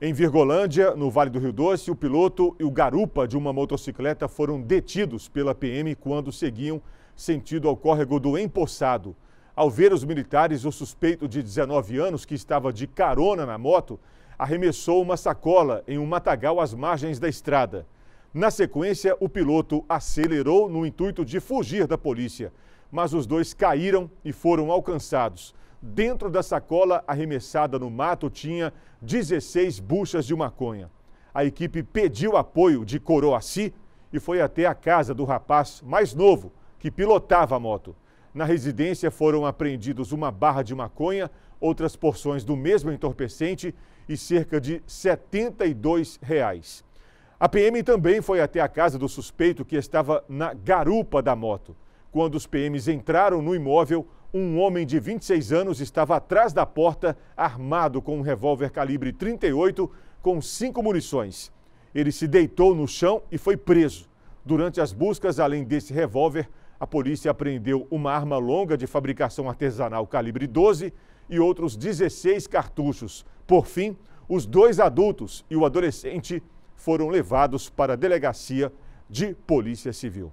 Em Virgolândia, no Vale do Rio Doce, o piloto e o garupa de uma motocicleta foram detidos pela PM quando seguiam sentido ao córrego do Empossado. Ao ver os militares, o suspeito de 19 anos, que estava de carona na moto, arremessou uma sacola em um matagal às margens da estrada. Na sequência, o piloto acelerou no intuito de fugir da polícia, mas os dois caíram e foram alcançados. Dentro da sacola arremessada no mato tinha 16 buchas de maconha. A equipe pediu apoio de Coroaci e foi até a casa do rapaz mais novo, que pilotava a moto. Na residência foram apreendidos uma barra de maconha, outras porções do mesmo entorpecente e cerca de R$ 72. Reais. A PM também foi até a casa do suspeito que estava na garupa da moto. Quando os PMs entraram no imóvel, um homem de 26 anos estava atrás da porta, armado com um revólver calibre 38 com cinco munições. Ele se deitou no chão e foi preso. Durante as buscas, além desse revólver, a polícia apreendeu uma arma longa de fabricação artesanal calibre 12 e outros 16 cartuchos. Por fim, os dois adultos e o adolescente foram levados para a delegacia de Polícia Civil.